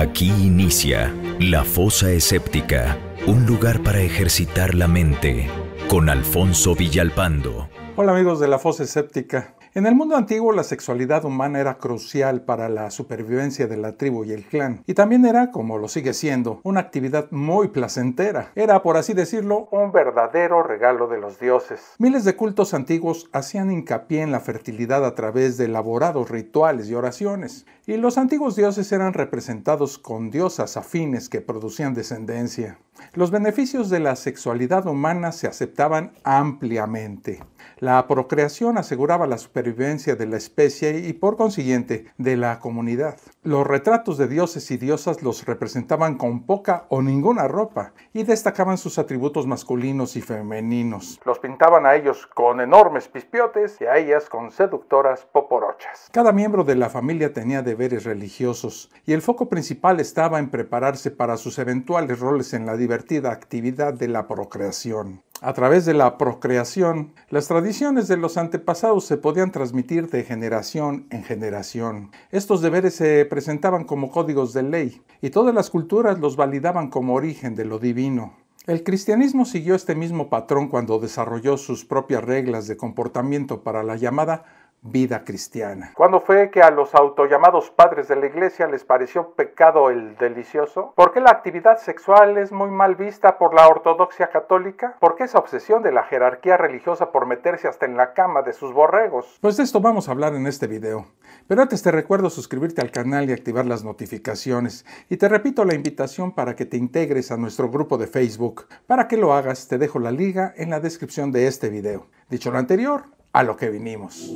Aquí inicia La Fosa Escéptica, un lugar para ejercitar la mente, con Alfonso Villalpando. Hola amigos de La Fosa Escéptica, en el mundo antiguo la sexualidad humana era crucial para la supervivencia de la tribu y el clan, y también era, como lo sigue siendo, una actividad muy placentera. Era, por así decirlo, un verdadero regalo de los dioses. Miles de cultos antiguos hacían hincapié en la fertilidad a través de elaborados rituales y oraciones, y los antiguos dioses eran representados con diosas afines que producían descendencia. Los beneficios de la sexualidad humana se aceptaban ampliamente. La procreación aseguraba la supervivencia de la especie y por consiguiente de la comunidad. Los retratos de dioses y diosas los representaban con poca o ninguna ropa y destacaban sus atributos masculinos y femeninos. Los pintaban a ellos con enormes pispiotes y a ellas con seductoras poporochas. Cada miembro de la familia tenía deberes religiosos y el foco principal estaba en prepararse para sus eventuales roles en la divertida actividad de la procreación. A través de la procreación, las tradiciones de los antepasados se podían transmitir de generación en generación. Estos deberes se presentaban como códigos de ley y todas las culturas los validaban como origen de lo divino. El cristianismo siguió este mismo patrón cuando desarrolló sus propias reglas de comportamiento para la llamada vida cristiana. ¿Cuándo fue que a los autollamados padres de la iglesia les pareció pecado el delicioso? ¿Por qué la actividad sexual es muy mal vista por la ortodoxia católica? ¿Por qué esa obsesión de la jerarquía religiosa por meterse hasta en la cama de sus borregos? Pues de esto vamos a hablar en este video. Pero antes te recuerdo suscribirte al canal y activar las notificaciones. Y te repito la invitación para que te integres a nuestro grupo de Facebook. Para que lo hagas te dejo la liga en la descripción de este video. Dicho lo anterior, a lo que vinimos.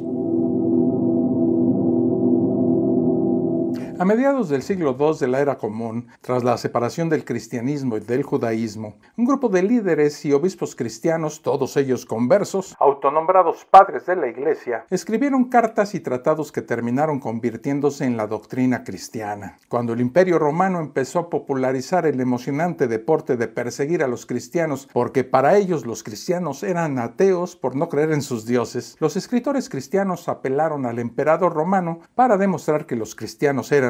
A mediados del siglo II de la era común, tras la separación del cristianismo y del judaísmo, un grupo de líderes y obispos cristianos, todos ellos conversos, autonombrados padres de la Iglesia, escribieron cartas y tratados que terminaron convirtiéndose en la doctrina cristiana. Cuando el Imperio romano empezó a popularizar el emocionante deporte de perseguir a los cristianos, porque para ellos los cristianos eran ateos por no creer en sus dioses, los escritores cristianos apelaron al emperador romano para demostrar que los cristianos eran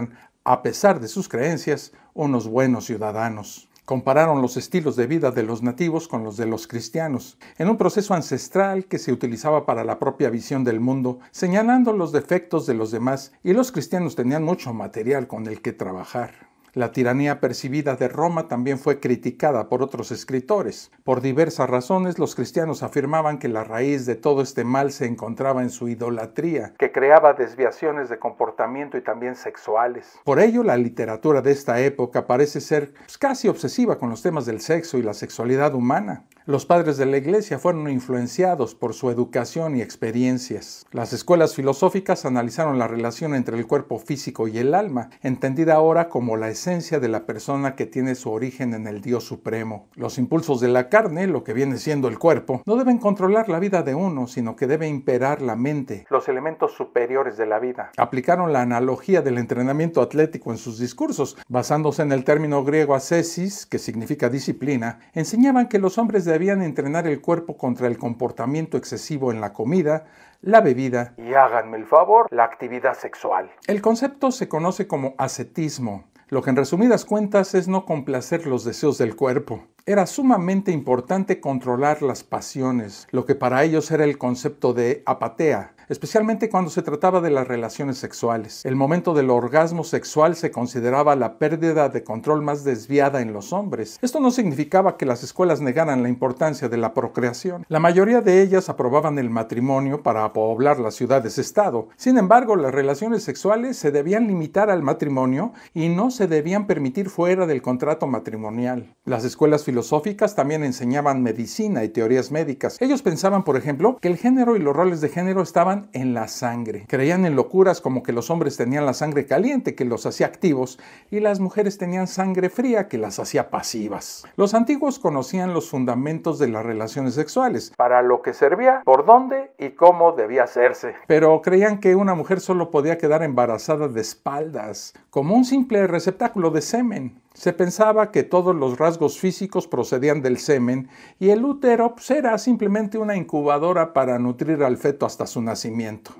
a pesar de sus creencias, unos buenos ciudadanos. Compararon los estilos de vida de los nativos con los de los cristianos, en un proceso ancestral que se utilizaba para la propia visión del mundo, señalando los defectos de los demás, y los cristianos tenían mucho material con el que trabajar. La tiranía percibida de Roma también fue criticada por otros escritores. Por diversas razones, los cristianos afirmaban que la raíz de todo este mal se encontraba en su idolatría, que creaba desviaciones de comportamiento y también sexuales. Por ello, la literatura de esta época parece ser pues, casi obsesiva con los temas del sexo y la sexualidad humana. Los padres de la iglesia fueron influenciados por su educación y experiencias. Las escuelas filosóficas analizaron la relación entre el cuerpo físico y el alma, entendida ahora como la esencia de la persona que tiene su origen en el Dios Supremo. Los impulsos de la carne, lo que viene siendo el cuerpo, no deben controlar la vida de uno, sino que debe imperar la mente, los elementos superiores de la vida. Aplicaron la analogía del entrenamiento atlético en sus discursos, basándose en el término griego ascesis, que significa disciplina, enseñaban que los hombres debían entrenar el cuerpo contra el comportamiento excesivo en la comida, la bebida y háganme el favor, la actividad sexual. El concepto se conoce como ascetismo lo que en resumidas cuentas es no complacer los deseos del cuerpo. Era sumamente importante controlar las pasiones, lo que para ellos era el concepto de apatea, especialmente cuando se trataba de las relaciones sexuales. El momento del orgasmo sexual se consideraba la pérdida de control más desviada en los hombres. Esto no significaba que las escuelas negaran la importancia de la procreación. La mayoría de ellas aprobaban el matrimonio para poblar las ciudades-estado. Sin embargo, las relaciones sexuales se debían limitar al matrimonio y no se debían permitir fuera del contrato matrimonial. Las escuelas filosóficas también enseñaban medicina y teorías médicas. Ellos pensaban, por ejemplo, que el género y los roles de género estaban en la sangre. Creían en locuras como que los hombres tenían la sangre caliente que los hacía activos y las mujeres tenían sangre fría que las hacía pasivas. Los antiguos conocían los fundamentos de las relaciones sexuales, para lo que servía, por dónde y cómo debía hacerse. Pero creían que una mujer solo podía quedar embarazada de espaldas, como un simple receptáculo de semen. Se pensaba que todos los rasgos físicos procedían del semen y el útero pues, era simplemente una incubadora para nutrir al feto hasta su nacimiento.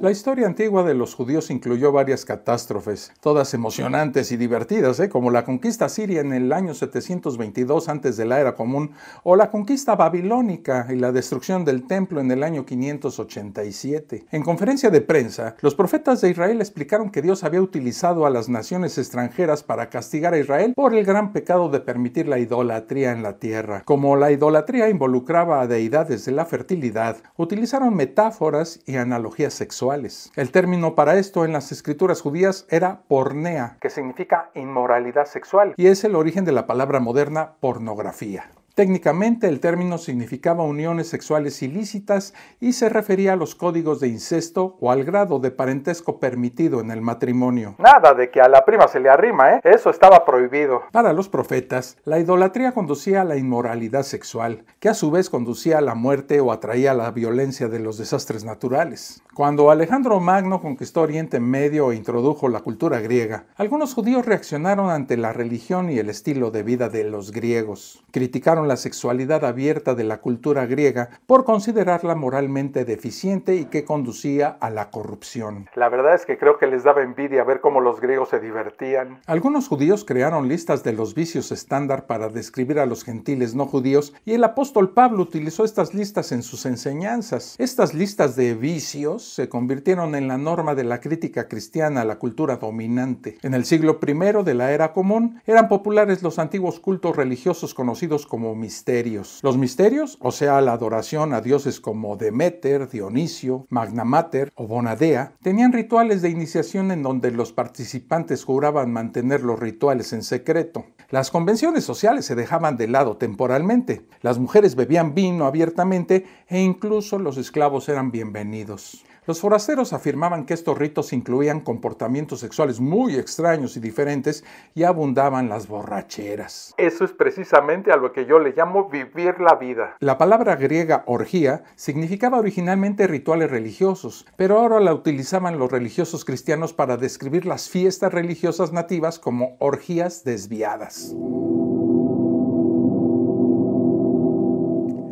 La historia antigua de los judíos incluyó varias catástrofes, todas emocionantes y divertidas, ¿eh? como la conquista siria en el año 722 antes de la era común, o la conquista babilónica y la destrucción del templo en el año 587. En conferencia de prensa, los profetas de Israel explicaron que Dios había utilizado a las naciones extranjeras para castigar a Israel por el gran pecado de permitir la idolatría en la tierra. Como la idolatría involucraba a deidades de la fertilidad, utilizaron metáforas y analogías sexuales el término para esto en las escrituras judías era pornea, que significa inmoralidad sexual, y es el origen de la palabra moderna pornografía. Técnicamente el término significaba uniones sexuales ilícitas y se refería a los códigos de incesto o al grado de parentesco permitido en el matrimonio. Nada de que a la prima se le arrima, ¿eh? Eso estaba prohibido. Para los profetas, la idolatría conducía a la inmoralidad sexual, que a su vez conducía a la muerte o atraía la violencia de los desastres naturales. Cuando Alejandro Magno conquistó Oriente Medio e introdujo la cultura griega, algunos judíos reaccionaron ante la religión y el estilo de vida de los griegos. Criticaron la sexualidad abierta de la cultura griega por considerarla moralmente deficiente y que conducía a la corrupción. La verdad es que creo que les daba envidia ver cómo los griegos se divertían. Algunos judíos crearon listas de los vicios estándar para describir a los gentiles no judíos y el apóstol Pablo utilizó estas listas en sus enseñanzas. Estas listas de vicios se convirtieron en la norma de la crítica cristiana a la cultura dominante. En el siglo I de la era común eran populares los antiguos cultos religiosos conocidos como misterios. Los misterios, o sea, la adoración a dioses como Demeter, Dionisio, Magna Mater o Bonadea, tenían rituales de iniciación en donde los participantes juraban mantener los rituales en secreto. Las convenciones sociales se dejaban de lado temporalmente. Las mujeres bebían vino abiertamente e incluso los esclavos eran bienvenidos. Los forasteros afirmaban que estos ritos incluían comportamientos sexuales muy extraños y diferentes y abundaban las borracheras. Eso es precisamente a lo que yo le llamo vivir la vida. La palabra griega orgía significaba originalmente rituales religiosos, pero ahora la utilizaban los religiosos cristianos para describir las fiestas religiosas nativas como orgías desviadas.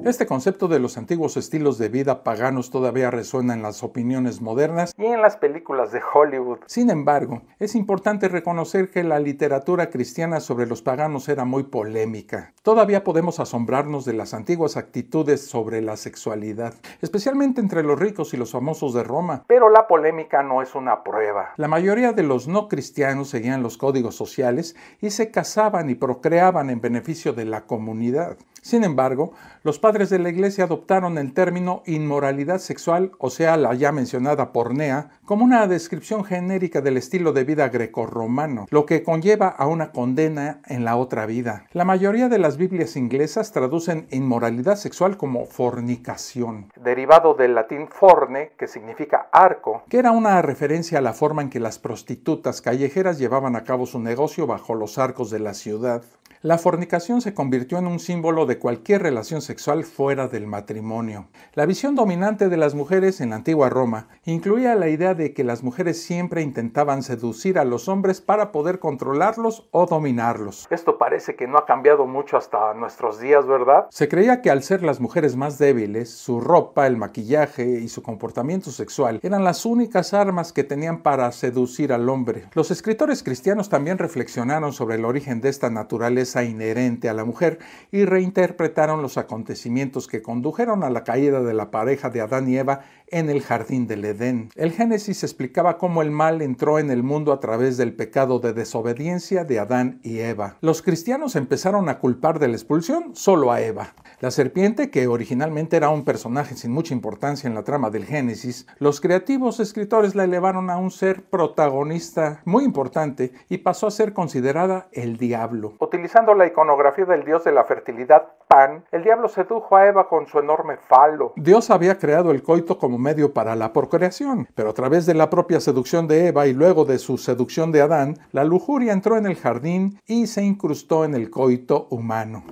Este concepto de los antiguos estilos de vida paganos todavía resuena en las opiniones modernas y en las películas de Hollywood. Sin embargo, es importante reconocer que la literatura cristiana sobre los paganos era muy polémica. Todavía podemos asombrarnos de las antiguas actitudes sobre la sexualidad, especialmente entre los ricos y los famosos de Roma. Pero la polémica no es una prueba. La mayoría de los no cristianos seguían los códigos sociales y se casaban y procreaban en beneficio de la comunidad. Sin embargo, los padres de la Iglesia adoptaron el término inmoralidad sexual, o sea, la ya mencionada pornea, como una descripción genérica del estilo de vida grecorromano, lo que conlleva a una condena en la otra vida. La mayoría de las Biblias inglesas traducen inmoralidad sexual como fornicación, derivado del latín forne, que significa arco, que era una referencia a la forma en que las prostitutas callejeras llevaban a cabo su negocio bajo los arcos de la ciudad. La fornicación se convirtió en un símbolo de cualquier relación sexual fuera del matrimonio. La visión dominante de las mujeres en la antigua Roma incluía la idea de que las mujeres siempre intentaban seducir a los hombres para poder controlarlos o dominarlos. Esto parece que no ha cambiado mucho hasta nuestros días, ¿verdad? Se creía que al ser las mujeres más débiles, su ropa, el maquillaje y su comportamiento sexual eran las únicas armas que tenían para seducir al hombre. Los escritores cristianos también reflexionaron sobre el origen de esta naturaleza inherente a la mujer y reinterpretaron interpretaron los acontecimientos que condujeron a la caída de la pareja de Adán y Eva en el jardín del Edén. El Génesis explicaba cómo el mal entró en el mundo a través del pecado de desobediencia de Adán y Eva. Los cristianos empezaron a culpar de la expulsión solo a Eva. La serpiente, que originalmente era un personaje sin mucha importancia en la trama del Génesis, los creativos escritores la elevaron a un ser protagonista muy importante y pasó a ser considerada el diablo. Utilizando la iconografía del dios de la fertilidad Pan, el diablo sedujo a Eva con su enorme falo. Dios había creado el coito como medio para la procreación. Pero a través de la propia seducción de Eva y luego de su seducción de Adán, la lujuria entró en el jardín y se incrustó en el coito humano.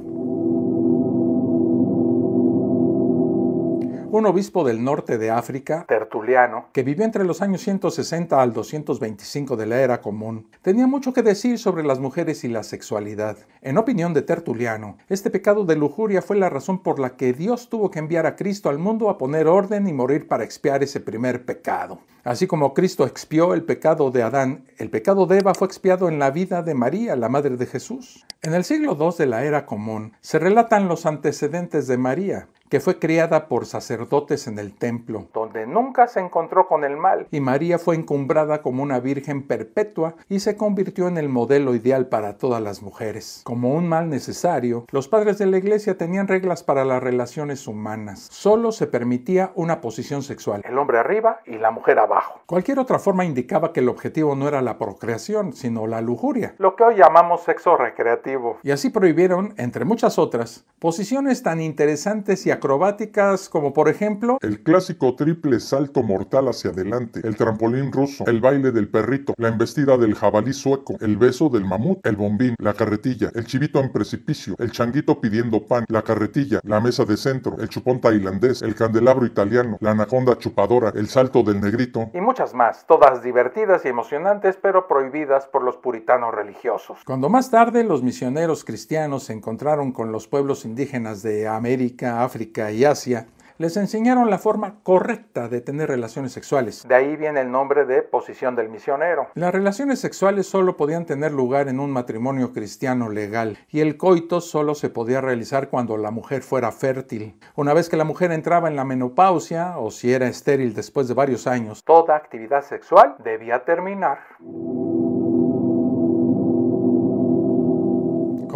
un obispo del norte de África, Tertuliano, que vivió entre los años 160 al 225 de la era común, tenía mucho que decir sobre las mujeres y la sexualidad. En opinión de Tertuliano, este pecado de lujuria fue la razón por la que Dios tuvo que enviar a Cristo al mundo a poner orden y morir para expiar ese primer pecado. Así como Cristo expió el pecado de Adán, el pecado de Eva fue expiado en la vida de María, la madre de Jesús. En el siglo II de la era común se relatan los antecedentes de María, que fue criada por sacerdotes en el templo, donde nunca se encontró con el mal, y María fue encumbrada como una virgen perpetua y se convirtió en el modelo ideal para todas las mujeres. Como un mal necesario, los padres de la iglesia tenían reglas para las relaciones humanas. Solo se permitía una posición sexual, el hombre arriba y la mujer abajo. Cualquier otra forma indicaba que el objetivo no era la procreación, sino la lujuria. Lo que hoy llamamos sexo recreativo. Y así prohibieron, entre muchas otras, posiciones tan interesantes y acrobáticas como por ejemplo el clásico triple salto mortal hacia adelante, el trampolín ruso, el baile del perrito, la embestida del jabalí sueco, el beso del mamut, el bombín, la carretilla, el chivito en precipicio, el changuito pidiendo pan, la carretilla, la mesa de centro, el chupón tailandés, el candelabro italiano, la anaconda chupadora, el salto del negrito, y muchas más, todas divertidas y emocionantes, pero prohibidas por los puritanos religiosos. Cuando más tarde los misioneros cristianos se encontraron con los pueblos indígenas de América, África y Asia, les enseñaron la forma correcta de tener relaciones sexuales. De ahí viene el nombre de posición del misionero. Las relaciones sexuales solo podían tener lugar en un matrimonio cristiano legal y el coito solo se podía realizar cuando la mujer fuera fértil. Una vez que la mujer entraba en la menopausia o si era estéril después de varios años, toda actividad sexual debía terminar.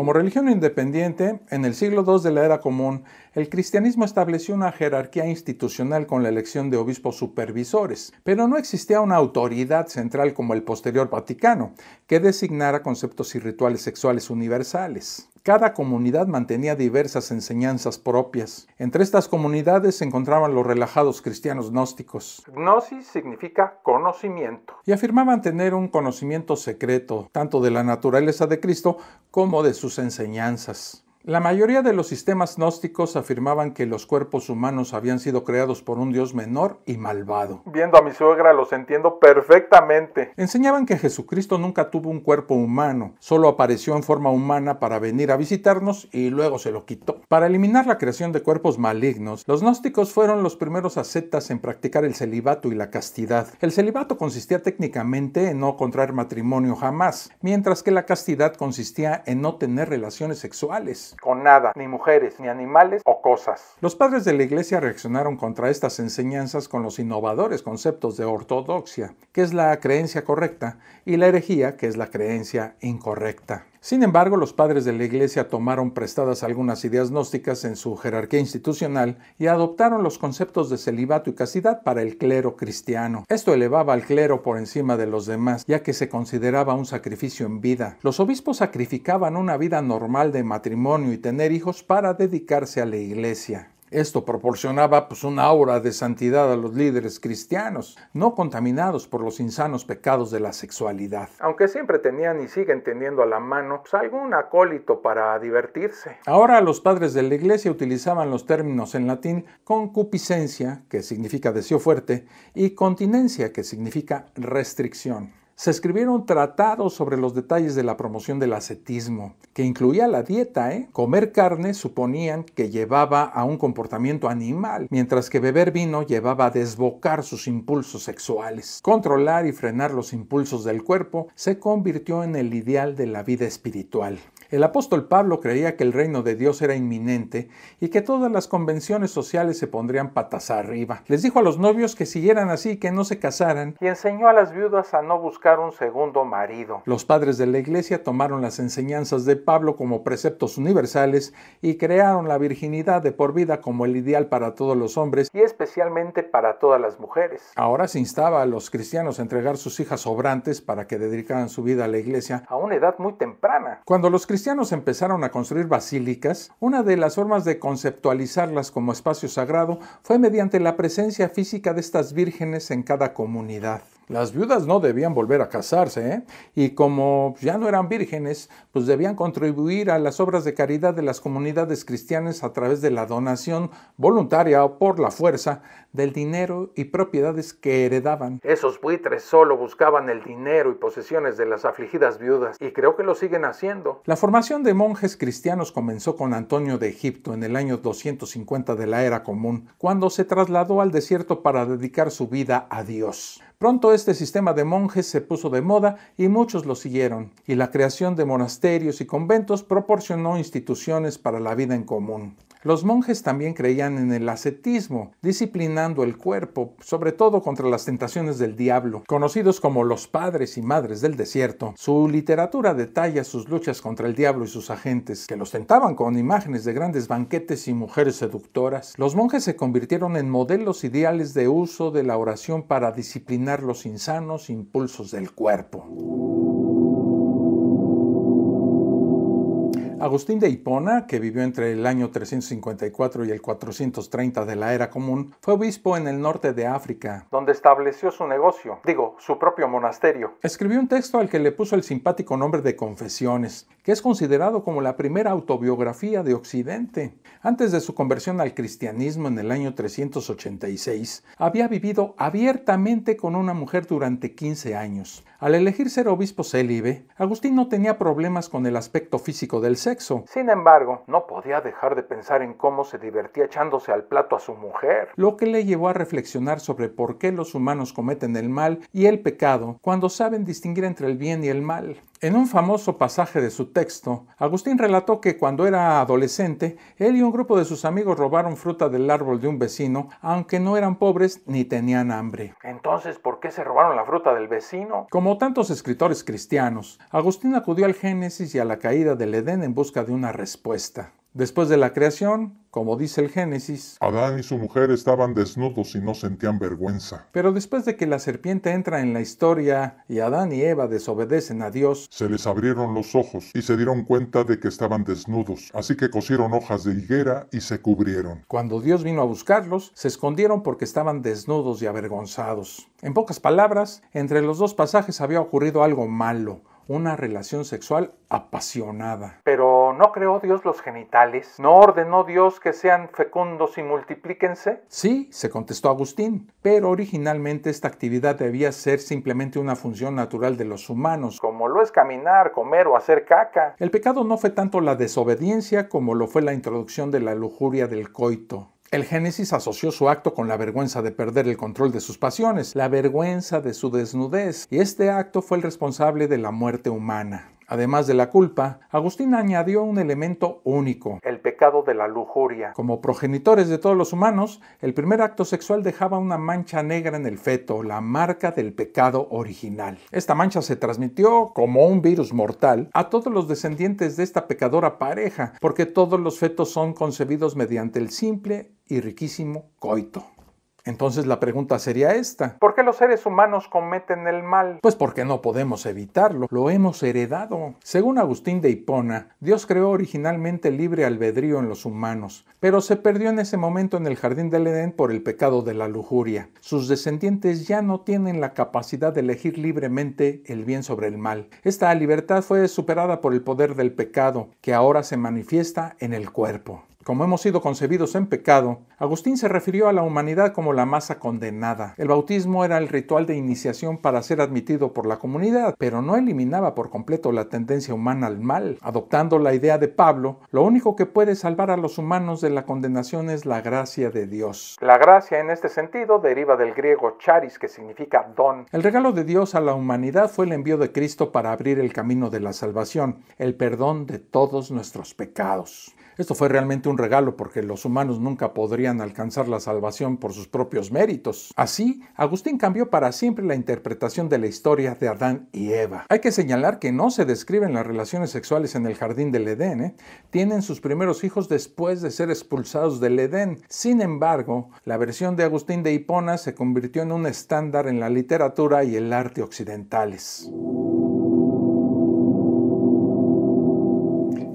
Como religión independiente, en el siglo II de la Era Común, el cristianismo estableció una jerarquía institucional con la elección de obispos supervisores, pero no existía una autoridad central como el posterior Vaticano, que designara conceptos y rituales sexuales universales. Cada comunidad mantenía diversas enseñanzas propias. Entre estas comunidades se encontraban los relajados cristianos gnósticos. Gnosis significa conocimiento. Y afirmaban tener un conocimiento secreto, tanto de la naturaleza de Cristo como de sus enseñanzas. La mayoría de los sistemas gnósticos afirmaban que los cuerpos humanos habían sido creados por un dios menor y malvado. Viendo a mi suegra los entiendo perfectamente. Enseñaban que Jesucristo nunca tuvo un cuerpo humano, solo apareció en forma humana para venir a visitarnos y luego se lo quitó. Para eliminar la creación de cuerpos malignos, los gnósticos fueron los primeros ascetas en practicar el celibato y la castidad. El celibato consistía técnicamente en no contraer matrimonio jamás, mientras que la castidad consistía en no tener relaciones sexuales con nada, ni mujeres, ni animales o cosas. Los padres de la iglesia reaccionaron contra estas enseñanzas con los innovadores conceptos de ortodoxia, que es la creencia correcta, y la herejía, que es la creencia incorrecta. Sin embargo, los padres de la Iglesia tomaron prestadas algunas ideas gnósticas en su jerarquía institucional y adoptaron los conceptos de celibato y castidad para el clero cristiano. Esto elevaba al clero por encima de los demás, ya que se consideraba un sacrificio en vida. Los obispos sacrificaban una vida normal de matrimonio y tener hijos para dedicarse a la Iglesia. Esto proporcionaba pues, una aura de santidad a los líderes cristianos, no contaminados por los insanos pecados de la sexualidad. Aunque siempre tenían y siguen teniendo a la mano pues, algún acólito para divertirse. Ahora los padres de la iglesia utilizaban los términos en latín concupiscencia, que significa deseo fuerte, y continencia, que significa restricción se escribieron tratados sobre los detalles de la promoción del ascetismo, que incluía la dieta. ¿eh? Comer carne suponían que llevaba a un comportamiento animal, mientras que beber vino llevaba a desbocar sus impulsos sexuales. Controlar y frenar los impulsos del cuerpo se convirtió en el ideal de la vida espiritual. El apóstol Pablo creía que el reino de Dios era inminente y que todas las convenciones sociales se pondrían patas arriba. Les dijo a los novios que siguieran así, que no se casaran, y enseñó a las viudas a no buscar un segundo marido. Los padres de la iglesia tomaron las enseñanzas de Pablo como preceptos universales y crearon la virginidad de por vida como el ideal para todos los hombres y especialmente para todas las mujeres. Ahora se instaba a los cristianos a entregar sus hijas sobrantes para que dedicaran su vida a la iglesia a una edad muy temprana. Cuando los cristianos empezaron a construir basílicas, una de las formas de conceptualizarlas como espacio sagrado fue mediante la presencia física de estas vírgenes en cada comunidad. Las viudas no debían volver a casarse ¿eh? y como ya no eran vírgenes, pues debían contribuir a las obras de caridad de las comunidades cristianas a través de la donación voluntaria o por la fuerza del dinero y propiedades que heredaban. Esos buitres solo buscaban el dinero y posesiones de las afligidas viudas y creo que lo siguen haciendo. La formación de monjes cristianos comenzó con Antonio de Egipto en el año 250 de la era común, cuando se trasladó al desierto para dedicar su vida a Dios. Pronto este sistema de monjes se puso de moda y muchos lo siguieron, y la creación de monasterios y conventos proporcionó instituciones para la vida en común. Los monjes también creían en el ascetismo, disciplinando el cuerpo, sobre todo contra las tentaciones del diablo. Conocidos como los padres y madres del desierto, su literatura detalla sus luchas contra el diablo y sus agentes, que los tentaban con imágenes de grandes banquetes y mujeres seductoras. Los monjes se convirtieron en modelos ideales de uso de la oración para disciplinar los insanos impulsos del cuerpo. Agustín de Hipona, que vivió entre el año 354 y el 430 de la era común, fue obispo en el norte de África, donde estableció su negocio, digo, su propio monasterio. Escribió un texto al que le puso el simpático nombre de Confesiones, que es considerado como la primera autobiografía de Occidente. Antes de su conversión al cristianismo en el año 386, había vivido abiertamente con una mujer durante 15 años. Al elegir ser obispo célibe, Agustín no tenía problemas con el aspecto físico del ser, sin embargo, no podía dejar de pensar en cómo se divertía echándose al plato a su mujer. Lo que le llevó a reflexionar sobre por qué los humanos cometen el mal y el pecado cuando saben distinguir entre el bien y el mal. En un famoso pasaje de su texto, Agustín relató que cuando era adolescente, él y un grupo de sus amigos robaron fruta del árbol de un vecino, aunque no eran pobres ni tenían hambre. Entonces, ¿por qué se robaron la fruta del vecino? Como tantos escritores cristianos, Agustín acudió al Génesis y a la caída del Edén en busca de una respuesta. Después de la creación, como dice el Génesis, Adán y su mujer estaban desnudos y no sentían vergüenza. Pero después de que la serpiente entra en la historia y Adán y Eva desobedecen a Dios, se les abrieron los ojos y se dieron cuenta de que estaban desnudos, así que cosieron hojas de higuera y se cubrieron. Cuando Dios vino a buscarlos, se escondieron porque estaban desnudos y avergonzados. En pocas palabras, entre los dos pasajes había ocurrido algo malo, una relación sexual apasionada. Pero ¿no creó Dios los genitales? ¿No ordenó Dios que sean fecundos y multiplíquense? Sí, se contestó Agustín, pero originalmente esta actividad debía ser simplemente una función natural de los humanos, como lo es caminar, comer o hacer caca. El pecado no fue tanto la desobediencia como lo fue la introducción de la lujuria del coito. El Génesis asoció su acto con la vergüenza de perder el control de sus pasiones, la vergüenza de su desnudez, y este acto fue el responsable de la muerte humana. Además de la culpa, Agustín añadió un elemento único, el pecado de la lujuria. Como progenitores de todos los humanos, el primer acto sexual dejaba una mancha negra en el feto, la marca del pecado original. Esta mancha se transmitió como un virus mortal a todos los descendientes de esta pecadora pareja, porque todos los fetos son concebidos mediante el simple y riquísimo coito. Entonces la pregunta sería esta. ¿Por qué los seres humanos cometen el mal? Pues porque no podemos evitarlo, lo hemos heredado. Según Agustín de Hipona, Dios creó originalmente libre albedrío en los humanos, pero se perdió en ese momento en el jardín del Edén por el pecado de la lujuria. Sus descendientes ya no tienen la capacidad de elegir libremente el bien sobre el mal. Esta libertad fue superada por el poder del pecado, que ahora se manifiesta en el cuerpo. Como hemos sido concebidos en pecado, Agustín se refirió a la humanidad como la masa condenada. El bautismo era el ritual de iniciación para ser admitido por la comunidad, pero no eliminaba por completo la tendencia humana al mal. Adoptando la idea de Pablo, lo único que puede salvar a los humanos de la condenación es la gracia de Dios. La gracia en este sentido deriva del griego charis, que significa don. El regalo de Dios a la humanidad fue el envío de Cristo para abrir el camino de la salvación, el perdón de todos nuestros pecados. Esto fue realmente un regalo porque los humanos nunca podrían alcanzar la salvación por sus propios méritos. Así, Agustín cambió para siempre la interpretación de la historia de Adán y Eva. Hay que señalar que no se describen las relaciones sexuales en el jardín del Edén. ¿eh? Tienen sus primeros hijos después de ser expulsados del Edén. Sin embargo, la versión de Agustín de Hipona se convirtió en un estándar en la literatura y el arte occidentales.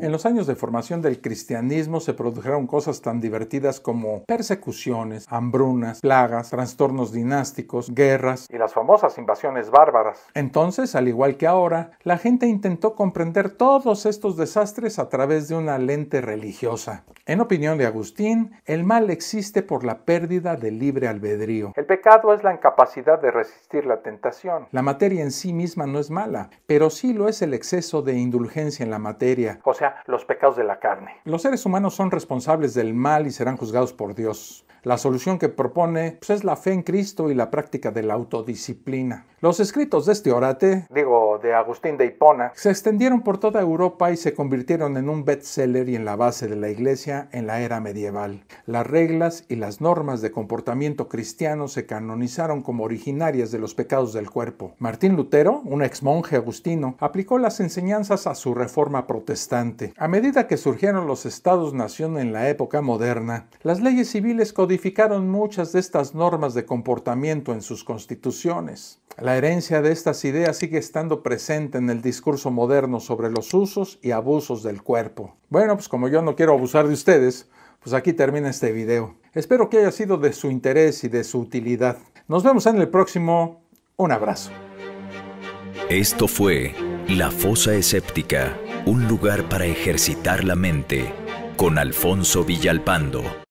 En los años de formación del cristianismo se produjeron cosas tan divertidas como persecuciones, hambrunas, plagas, trastornos dinásticos, guerras y las famosas invasiones bárbaras. Entonces, al igual que ahora, la gente intentó comprender todos estos desastres a través de una lente religiosa. En opinión de Agustín, el mal existe por la pérdida del libre albedrío. El pecado es la incapacidad de resistir la tentación. La materia en sí misma no es mala, pero sí lo es el exceso de indulgencia en la materia, o sea, los pecados de la carne. Los seres humanos son responsables del mal y serán juzgados por Dios. La solución que propone pues, es la fe en Cristo y la práctica de la autodisciplina. Los escritos de este orate, digo, de Agustín de Hipona, se extendieron por toda Europa y se convirtieron en un bestseller y en la base de la iglesia en la era medieval. Las reglas y las normas de comportamiento cristiano se canonizaron como originarias de los pecados del cuerpo. Martín Lutero, un ex monje agustino, aplicó las enseñanzas a su reforma protestante. A medida que surgieron los estados-nación en la época moderna, las leyes civiles codificaron muchas de estas normas de comportamiento en sus constituciones. La herencia de estas ideas sigue estando presente en el discurso moderno sobre los usos y abusos del cuerpo. Bueno, pues como yo no quiero abusar de ustedes, pues aquí termina este video. Espero que haya sido de su interés y de su utilidad. Nos vemos en el próximo. Un abrazo. Esto fue La Fosa Escéptica, un lugar para ejercitar la mente, con Alfonso Villalpando.